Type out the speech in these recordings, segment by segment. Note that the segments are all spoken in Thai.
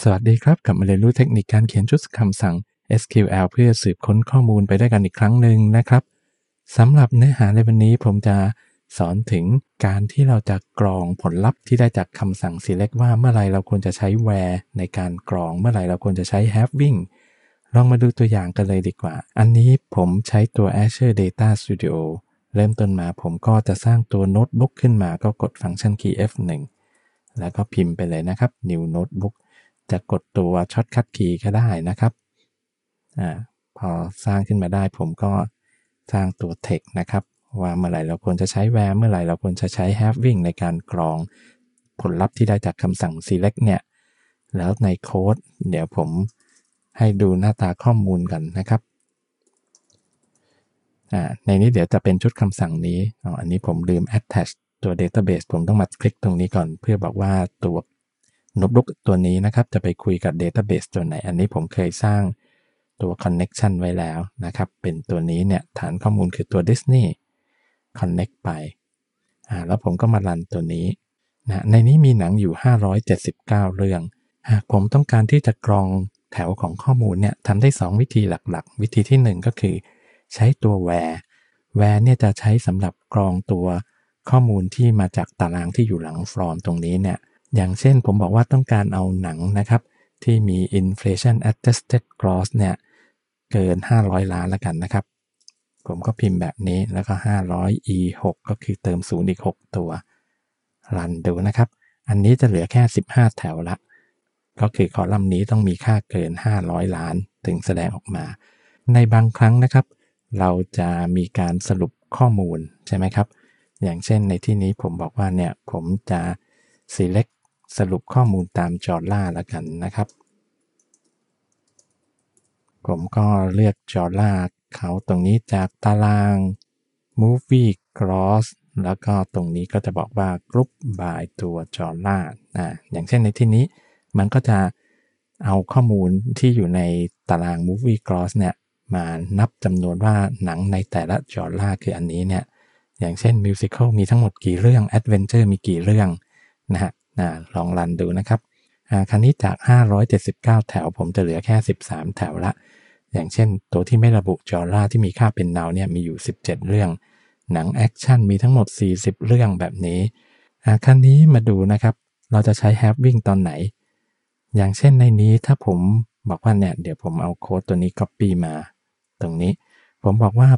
สวัสดีครับกลับมาเรียนรู้เทคนิคการเขียนชุดคำสั่ง SQL เพื่อสืบค้นข้อมูลไปได้วยกันอีกครั้งหนึ่งนะครับสำหรับเนื้อหาในวันนี้ผมจะสอนถึงการที่เราจะกรองผลลัพธ์ที่ได้จากคำสั่ง select ว่าเมื่อไรเราควรจะใช้ where ในการกรองเมื่อไรเราควรจะใช้ having ลองมาดูตัวอย่างกันเลยดีกว่า อันนี้ผมใช้ตัว Azure Data Studio เริ่มต้นมาผมก็จะสร้างตัวโน้ตบุ๊กขึ้นมาก็กดฟังก์ชันคีย์ F1 แล้วก็พิมพ์ไปเลยนะครับ new notebook จะกดตัวช็อตคัดคีย์ก็ได้นะครับ อ่าพอสร้างขึ้นมาได้ผมก็สร้างตัวเทคนะครับ ว่าเมื่อไหร่เราควรจะใช้แวร์เมื่อไหร่เราควรจะใช้ having ในการกรองผลลัพธ์ที่ได้จากคำสั่ง select เนี่ยแล้วในโค้ดเดี๋ยวผมให้ดูหน้าตาข้อมูลกันนะครับ ในนี้เดี๋ยวจะเป็นชุดคำสั่งนี้ออันนี้ผมลืม attach ตัว database ผมต้องมาคลิกตรงนี้ก่อนเพื่อบอกว่าตัวโน้ตบุ๊กตัวนี้นะครับจะไปคุยกับ Database ตัวไหน อันนี้ผมเคยสร้างตัว Connection ไว้แล้วนะครับ เป็นตัวนี้เนี่ย ฐานข้อมูลคือตัว Disney Connect ไปอ่าแล้วผมก็มารันตัวนี้นะในนี้มีหนังอยู่ 579 เรื่องหากผมต้องการที่จะกรองแถวของข้อมูลเนี่ยทำได้ 2 วิธีหลักๆ วิธีที่ 1 ก็คือ ใช้ตัวแวร์แวร์เนี่ยจะใช้สำหรับกรองตัวข้อมูลที่มาจากตารางที่อยู่หลังฟอร์มตรงนี้เนี่ยอย่างเช่นผมบอกว่าต้องการเอาหนังนะครับ ที่มี inflation adjusted gross เนี่ย เกิน 500 ล้านละกันนะครับ ผมก็พิมพ์แบบนี้แล้วก็ 500 e 6ก็คือเติมศูนย์อีก 6 ตัว รันดูนะครับ อันนี้จะเหลือแค่ 15 แถวละ ก็คือคอลัมน์นี้ต้องมีค่าเกิน 500 ล้าน ถึงแสดงออกมา ในบางครั้งนะครับ เราจะมีการสรุปข้อมูลใช่ไหมครับ อย่างเช่นในที่นี้ผมบอกว่าเนี่ยผมจะ select สรุปข้อมูลตามจอล่าแล้วกันนะครับ ผมก็เลือกจอล่าเขาตรงนี้จากตาราง movie cross แล้วก็ตรงนี้ก็จะบอกว่ากรุ๊ปบายตัวจอล่าอ่าอย่างเช่นในที่นี้มันก็จะเอาข้อมูลที่อยู่ในตาราง movie cross เนี่ยมานับจำนวนว่าหนังในแต่ละจอล่าคืออันนี้เนี่ย อย่างเช่นมิวสิควลมีทั้งหมดกี่เรื่องแอดเวนเจอร์มีกี่เรื่องนะฮะนะลองรันดูนะครับคันนี้จาก 579 แถวผมจะเหลือแค่ 13 แถวละ อย่างเช่นตัวที่ไม่ระบุจอร่าที่มีค่าเป็นนาวเนี่ยมีอยู่ 17 เรื่อง หนังแอคชั่นมีทั้งหมด 40 เรื่องแบบนี้ คันนี้มาดูนะครับ เราจะใช้แฮปวิ่งตอนไหน อย่างเช่นในนี้ถ้าผมบอกว่าเนี่ยเดี๋ยวผมเอาโค้ดตัวนี้ copy มาตรงนี้ ผมบอกว่า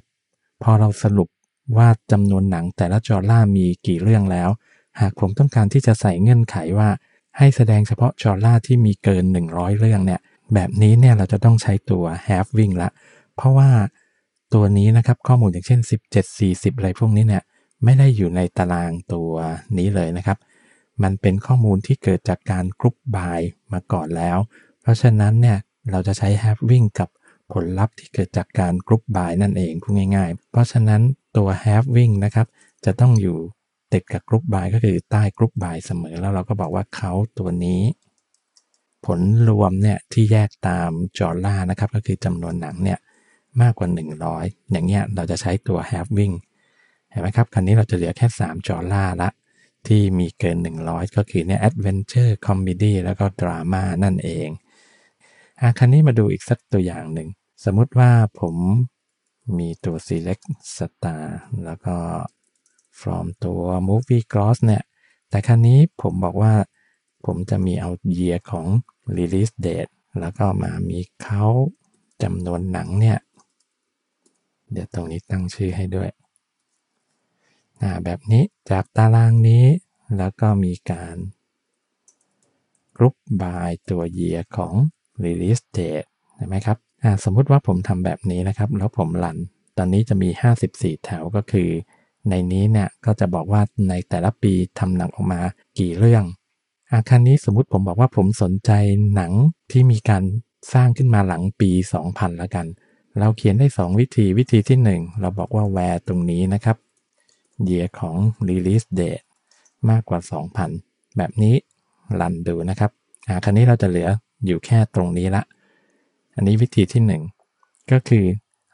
พอเราสรุปว่าจำนวนหนังแต่ละจอร่ามีกี่เรื่องแล้วหากผมต้องการที่จะใส่เงื่อนไขว่าให้แสดงเฉพาะจอล่าที่มีเกิน 100 เรื่องเนี่ยแบบนี้เนี่ยเราจะต้องใช้ตัว h a l w i n g ละเพราะว่าตัวนี้นะครับข้อมูลอย่างเช่น 17 40 อะไรพวกนี้เนี่ยไม่ได้อยู่ในตารางตัวนี้เลยนะครับ มันเป็นข้อมูลที่เกิดจากการกรุ๊ปบายมาก่อนแล้ว เพราะฉะนั้นเนี่ยเราจะใช้ h a l w i n g กับผลลัพธ์ที่เกิดจากการกรุ๊ปบายนั่นเองพูดง่ายๆ เพราะฉะนั้นตัว h a l w i n g นะครับจะต้องอยู่ติดกับกรุ๊ปบายก็คือใต้กรุ๊ปบายเสมอแล้วเราก็บอกว่าเขาตัวนี้ ผลรวมเนี่ยที่แยกตามจอล่านะครับก็คือจำนวนหนังเนี่ย มากกว่า 100 อย่างเงี้ยเราจะใช้ตัว having เห็นไหมครับ คันนี้เราจะเหลือแค่ 3 จอล่าละ ที่มีเกิน 100 ก็คือเนี่ย adventure comedy แล้วก็ดราม่านั่นเองอ่ะคันนี้มาดูอีกสักตัวอย่างหนึ่ง สมมุติว่าผมมีตัว select star แล้วก็ from ตัว movie gloss เนี่ย แต่ครั้นี้ผมบอกว่าผมจะมีเอา year ของ release date แล้วก็มามีเขาจำนวนหนังเนี่ย เดี๋ยวตรงนี้ตั้งชื่อให้ด้วย แบบนี้จากตารางนี้แล้วก็มีการกรุ๊ปบายตัวเยียของ release date ใช่ไหมครับสมมุติว่าผมทำแบบนี้นะครับ แล้วผมลัน ตอนนี้จะมี 54 แถวก็คือในนี้เนี่ยก็จะบอกว่าในแต่ละปีทำหนังออกมากี่เรื่องอาคารนี้สมมุติผมบอกว่าผมสนใจหนังที่มีการสร้างขึ้นมาหลังปี 2000แล้วกัน เราเขียนได้ 2 วิธีวิธีที่ 1 เราบอกว่าแวร์ตรงนี้นะครับเยียของ release date มากกว่า 2000 แบบนี้รันดูนะครับ อาคารนี้เราจะเหลืออยู่แค่ตรงนี้ละอันนี้วิธีที่ 1 ก็คือ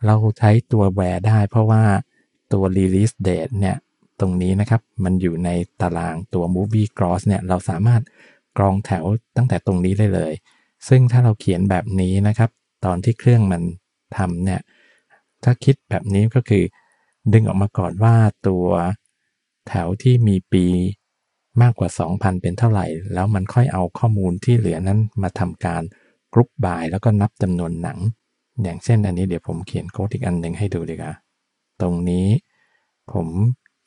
เราใช้ตัวแวร์ได้ เพราะว่าตัว release date เนี่ยตรงนี้นะครับมันอยู่ในตารางตัว movie cross เนี่ยเราสามารถกรองแถวตั้งแต่ตรงนี้ได้เลย ซึ่งถ้าเราเขียนแบบนี้นะครับ ตอนที่เครื่องมันทำเนี่ยถ้าคิดแบบนี้ก็คือ ดึงออกมาก่อนว่าตัวแถวที่มีปีมากกว่า 2,000 เป็นเท่าไหร่ แล้วมันค่อยเอาข้อมูลที่เหลือนั้นมาทำการกรุ๊ปบายแล้วก็นับจำนวนหนัง อย่างเช่นอันนี้เดี๋ยวผมเขียนโค้ดอีกอันหนึ่งให้ดูดีกว่าตรงนี้ผม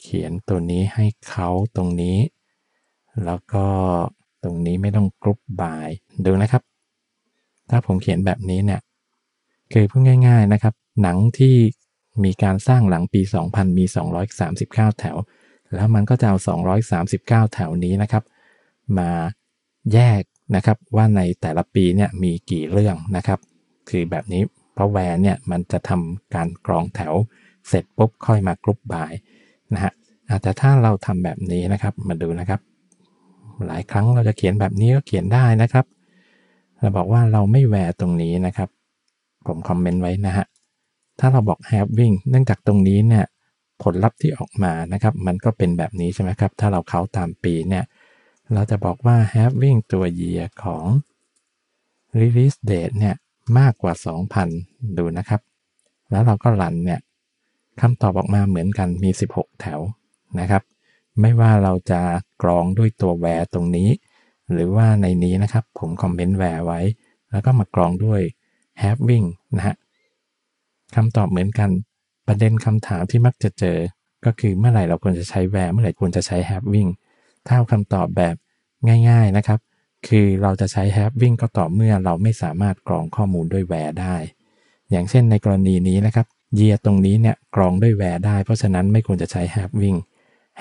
เขียนตัวนี้ให้เขาตรงนี้ แล้วก็ตรงนี้ไม่ต้องกรุ๊ปบายดูนะครับ ถ้าผมเขียนแบบนี้เนี่ยคือพูดง่าย ๆนะครับ หนังที่มีการสร้างหลังปี 2000 มี 239 แถว แล้วมันก็จะเอา 239 แถวนี้นะครับ มาแยกนะครับว่าในแต่ละปีเนี่ยมีกี่เรื่องนะครับ คือแบบนี้เพราะแวร์เนี่ยมันจะทำการกรองแถวเสร็จปุ๊บค่อยมากรุบบบายนะฮะแต่ถ้าเราทำแบบนี้นะครับมาดูนะครับ หลายครั้งเราจะเขียนแบบนี้ก็เขียนได้นะครับ เราบอกว่าเราไม่แวร์ตรงนี้นะครับผมคอมเมนต์ไว้นะฮะถ้าเราบอก having เนื่องจากตรงนี้เนี่ยผลลัพธ์ที่ออกมานะครับ มันก็เป็นแบบนี้ใช่ไหมครับ ถ้าเราเขาตามปีเนี่ยเราจะบอกว่า having ตัว year ของ release date เนี่ยมากกว่า2,000 ดูนะครับ แล้วเราก็รันเนี่ยคำตอบออกมาเหมือนกันมี 16 แถวนะครับ ไม่ว่าเราจะกรองด้วยตัวแวร์ตรงนี้ หรือว่าในนี้นะครับ ผมคอมเมนต์แวร์ไว้แล้วก็มากรองด้วย having นะฮะคำตอบเหมือนกัน ประเด็นคำถามที่มักจะเจอก็คือเมื่อไหร่เราควรจะใช้แวร์เมื่อไหร่ควรจะใช้ having ถ้าคำตอบแบบง่าย ๆนะครับ คือเราจะใช้ having ก็ต่อเมื่อเราไม่สามารถกรองข้อมูลด้วยแวร์ได้ อย่างเช่นในกรณีนี้นะครับเยียตรงนี้เนี่ยกรองด้วยแวร์ได้ เพราะฉะนั้นไม่ควรจะใช้ having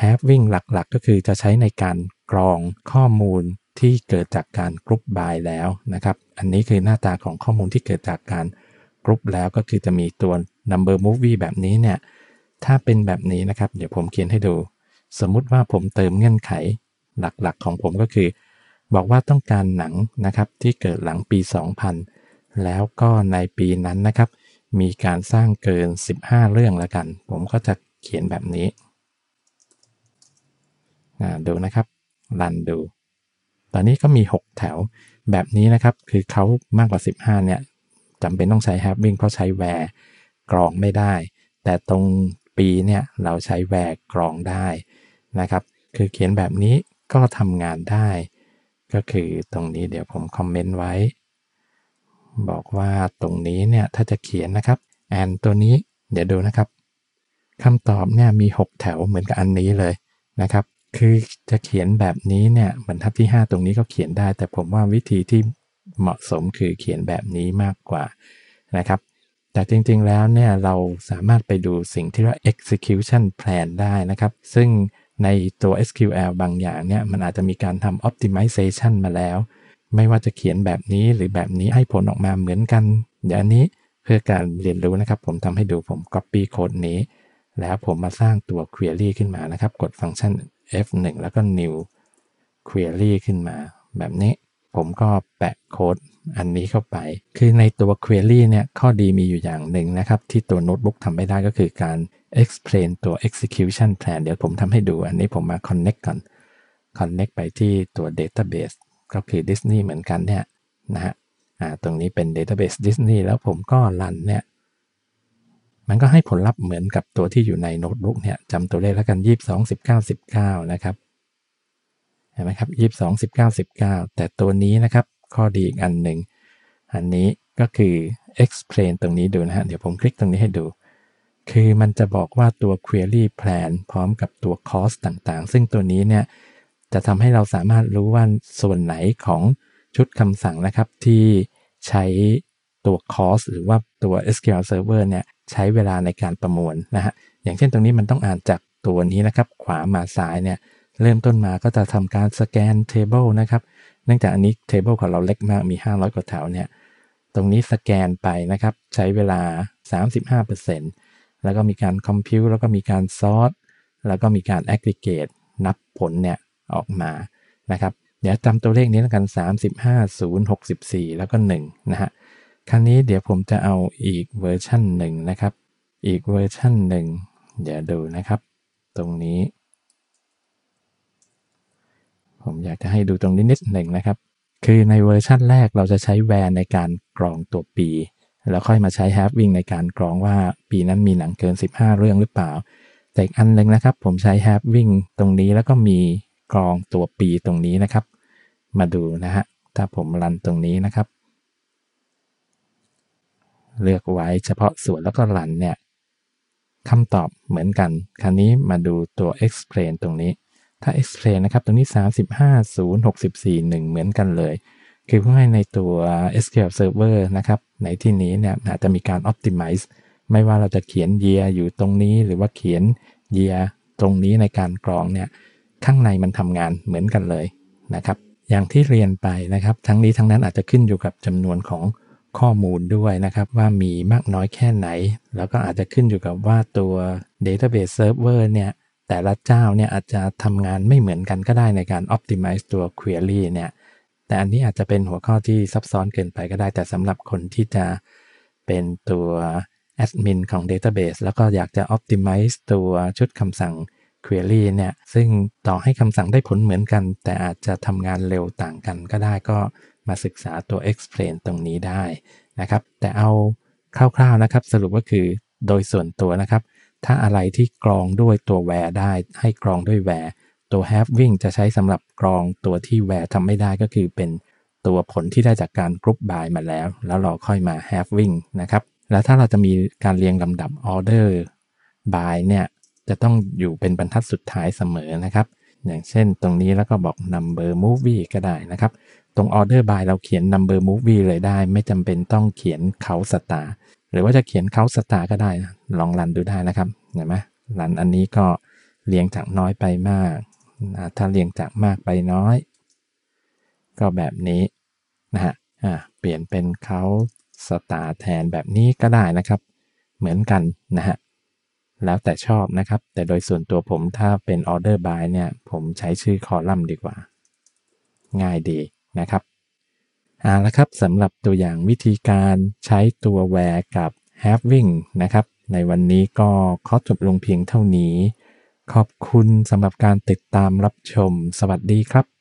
having หลักๆก็คือจะใช้ในการกรองข้อมูลที่เกิดจากการกรุ๊ปบายแล้วนะครับ อันนี้คือหน้าตาของข้อมูลที่เกิดจากการกรุ๊ปแล้วก็คือจะมีตัว number movie แบบนี้เนี่ย ถ้าเป็นแบบนี้นะครับ เดี๋ยวผมเขียนให้ดู สมมุติว่าผมเติมเงื่อนไขหลักๆของผมก็คือ บอกว่าต้องการหนังนะครับที่เกิดหลังปี 2000 แล้วก็ในปีนั้นนะครับมีการสร้างเกิน 15 เรื่องแล้วกัน ผมก็จะเขียนแบบนี้ ดูนะครับ รันดู ตอนนี้ก็มี 6 แถว แบบนี้นะครับ คือเขามากกว่า 15 เนี่ย จำเป็นต้องใช้ having เพราะใช้แวร์กรองไม่ได้ แต่ตรงปีเนี่ย เราใช้แวร์กรองได้นะครับ คือเขียนแบบนี้ก็ทำงานได้ ก็คือตรงนี้เดี๋ยวผมคอมเมนต์ไว้บอกว่าตรงนี้เนี่ยถ้าจะเขียนนะครับ แอนตัวนี้เดี๋ยวดูนะครับคำตอบเนี่ยมี 6 แถวเหมือนกับอันนี้เลยนะครับ คือจะเขียนแบบนี้เนี่ยบรรทัดที่ 5 ตรงนี้ก็เขียนได้ แต่ผมว่าวิธีที่เหมาะสมคือเขียนแบบนี้มากกว่านะครับ แต่จริงๆแล้วเนี่ยเราสามารถไปดูสิ่งที่เรียกว่า execution plan ได้นะครับ ซึ่งในตัว SQL บางอย่างเนี่ยมันอาจจะมีการทำ optimization มาแล้วไม่ว่าจะเขียนแบบนี้หรือแบบนี้ ให้ผลออกมาเหมือนกัน เดี๋ยวนี้เพื่อการเรียนรู้นะครับ ผมทำให้ดูผม Copy โค้ดนี้ แล้วผมมาสร้างตัว Query ขึ้นมานะครับ กดฟังก์ชัน F1 แล้วก็ New Query ขึ้นมา แบบนี้ผมก็แปะโค้ดอันนี้เข้าไป คือในตัว Query เนี่ยข้อดีมีอยู่อย่างหนึ่งนะครับ ที่ตัวโน้ตบุ๊กทำไม่ได้ก็คือการ explain ตัว execution plan เดี๋ยวผมทำให้ดูอันนี้ผมมา connect ก่อน connect ไปที่ตัว database ก็คือ Disney เหมือนกันเนี่ยนะฮะตรงนี้เป็น Database Disney แล้วผมก็รันเนี่ยมันก็ให้ผลลัพธ์เหมือนกับตัวที่อยู่ในโน้ตบุ๊กเนี่ยจำตัวเลขแล้วกัน 22 19 19นะครับเห็นไหมครับ22 19 19แต่ตัวนี้นะครับ ข้อดีอีกอันหนึ่งอันนี้ก็คือ explain ตรงนี้ดูนะฮะเดี๋ยวผมคลิกตรงนี้ให้ดู คือมันจะบอกว่าตัว query plan พร้อมกับตัว cost ต่างๆ ซึ่งตัวนี้เนี่ยจะทำให้เราสามารถรู้ว่า ส่วนไหนของชุดคำสั่งนะครับที่ใช้ตัว cost หรือว่าตัว SQL Server เนี่ยใช้เวลาในการประมวลนะฮะอย่างเช่นตรงนี้มันต้องอ่านจากตัวนี้นะครับ ขวามาซ้ายเนี่ยเริ่มต้นมาก็จะทำการสแกน Table นะครับเนื่องจากอันนี้ Table ของเราเล็กมากมี 500 กว่าแถวเนี่ยตรงนี้สแกนไปนะครับใช้เวลา 35%แล้วก็มีการคอมพิวแล้วก็มีการซอร์แล้วก็มีการ aggregate นับผลเนี่ยออกมา นะครับ เดี๋ยวจำตัวเลขนี้แล้วกัน35 0 64 แล้วก็1นะฮะ ครั้งนี้เดี๋ยวผมจะเอาอีกเวอร์ชันหนึ่งนะครับ อีกเวอร์ชันหนึ่งเดี๋ยวดูนะครับ ตรงนี้ ผมอยากจะให้ดูตรงนี้นิดหนึ่งนะครับ คือในเวอร์ชันแรกเราจะใช้แวร์ในการกรองตัวปี แล้วค่อยมาใช้ having ในการกรองว่าปีนั้นมีหนังเกิน 15 เรื่องหรือเปล่า แต่อกอันหนึ่งนะครับ ผมใช้ having ตรงนี้แล้วก็มีกรองตัวปีตรงนี้นะครับ มาดูนะฮะ ถ้าผมรันตรงนี้นะครับ เลือกไว้เฉพาะส่วนแล้วก็รันเนี่ยคำตอบเหมือนกัน คราวนี้มาดูตัว explain ตรงนี้ ถ้า explain นะครับ ตรงนี้35 0 64 1 เหมือนกันเลย คือเพื่อให้ในตัว SQL Server นะครับ ในที่นี้เนี่ยอาจจะมีการ optimize ไม่ว่าเราจะเขียน year อยู่ตรงนี้หรือว่าเขียน year ตรงนี้ในการกรองเนี่ยข้างในมันทำงานเหมือนกันเลยนะครับ อย่างที่เรียนไปนะครับ ทั้งนี้ทั้งนั้นอาจจะขึ้นอยู่กับจำนวนของข้อมูลด้วยนะครับ ว่ามีมากน้อยแค่ไหน แล้วก็อาจจะขึ้นอยู่กับว่าตัว Database Server เนี่ยแต่ละเจ้าเนี่ยอาจจะทำงานไม่เหมือนกันก็ได้ในการ optimize ตัว query เนี่ยแต่อันนี้อาจจะเป็นหัวข้อที่ซับซ้อนเกินไปก็ได้แต่สำหรับคนที่จะเป็นตัวแอดมินของ Database แล้วก็อยากจะ optimize ตัวชุดคำสั่ง Query เนี่ยซึ่งต่อให้คำสั่งได้ผลเหมือนกัน แต่อาจจะทำงานเร็วต่างกันก็ได้ก็มาศึกษาตัว explain ตรงนี้ได้นะครับ แต่เอาคร่าวๆนะครับ สรุปก็คือโดยส่วนตัวนะครับ ถ้าอะไรที่กรองด้วยตัว where ได้ให้กรองด้วย where ตัว having จะใช้สำหรับกรองตัวที่ where ทำไม่ได้ก็คือเป็นตัวผลที่ได้จากการกรุ๊ป by มาแล้ว แล้วเราค่อยมา having นะครับแล้วถ้าเราจะมีการเรียงลำดับ order by เนี่ยจะต้องอยู่เป็นบรรทัดสุดท้ายเสมอนะครับ อย่างเช่นตรงนี้แล้วก็บอก number movie ก็ได้นะครับ ตรง order by เราเขียน number movie เลยได้ ไม่จำเป็นต้องเขียนเขาสตาร์ หรือว่าจะเขียนเขาสตาร์ก็ได้ ลองรันดูได้นะครับเห็นไหมรันอันนี้ก็เรียงจากน้อยไปมาก ถ้าเรียงจากมากไปน้อย ก็แบบนี้นะฮะเปลี่ยนเป็นเขาสตาร์แทนแบบนี้ก็ได้นะครับ เหมือนกันนะฮะแล้วแต่ชอบนะครับ แต่โดยส่วนตัวผมถ้าเป็น order by เนี่ย ผมใช้ชื่อคอลัมน์ดีกว่า ง่ายดีนะครับเอาละครับสำหรับตัวอย่างวิธีการใช้ตัวแวร์กับ having นะครับ ในวันนี้ก็ขอจบลงเพียงเท่านี้ ขอบคุณสำหรับการติดตามรับชมสวัสดีครับ